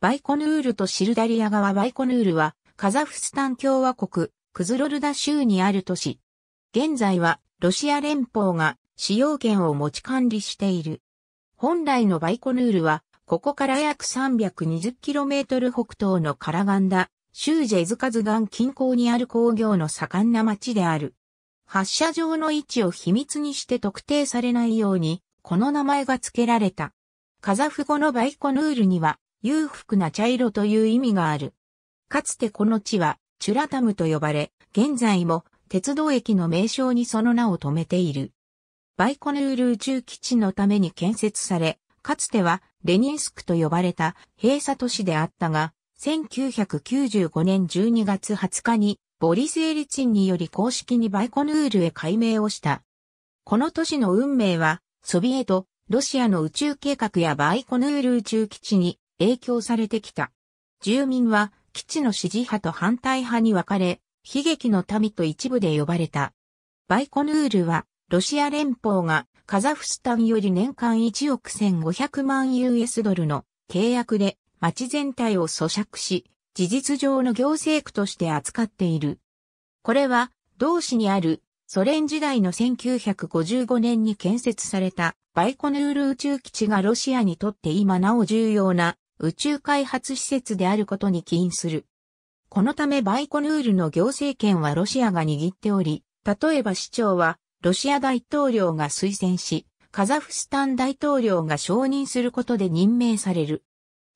バイコヌールとシルダリア川バイコヌールは、カザフスタン共和国、クズロルダ州にある都市。現在は、ロシア連邦が使用権を持ち管理している。本来のバイコヌールは、ここから約 320km 北東のカラガンダ、州ジェズカズガン近郊にある工業の盛んな町である。発射場の位置を秘密にして特定されないように、この名前が付けられた。カザフ語のバイコヌールには、裕福な茶色という意味がある。かつてこの地は、チュラタムと呼ばれ、現在も鉄道駅の名称にその名を留めている。バイコヌール宇宙基地のために建設され、かつてはレニンスクと呼ばれた閉鎖都市であったが、1995年12月20日にボリス・エリチンにより公式にバイコヌールへ改名をした。この都市の運命は、ソビエト、ロシアの宇宙計画やバイコヌール宇宙基地に影響されてきた。住民は基地の支持派と反対派に分かれ、悲劇の民と一部で呼ばれた。バイコヌールは、ロシア連邦がカザフスタンより年間1億1500万 US ドルの契約で町全体を咀嚼し、事実上の行政区として扱っている。これは、同市にあるソ連時代の1955年に建設されたバイコヌール宇宙基地がロシアにとって今なお重要な宇宙開発施設であることに起因する。このためバイコヌールの行政権はロシアが握っており、例えば市長はロシア大統領が推薦し、カザフスタン大統領が承認することで任命される。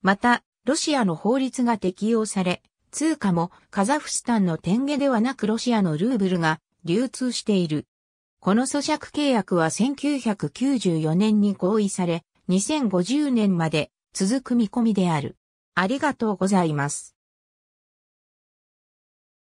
また、ロシアの法律が適用され、通貨もカザフスタンの天下ではなくロシアのルーブルが流通している。この咀嚼契約は1994年に合意され、2050年まで続く見込みである。ありがとうございます。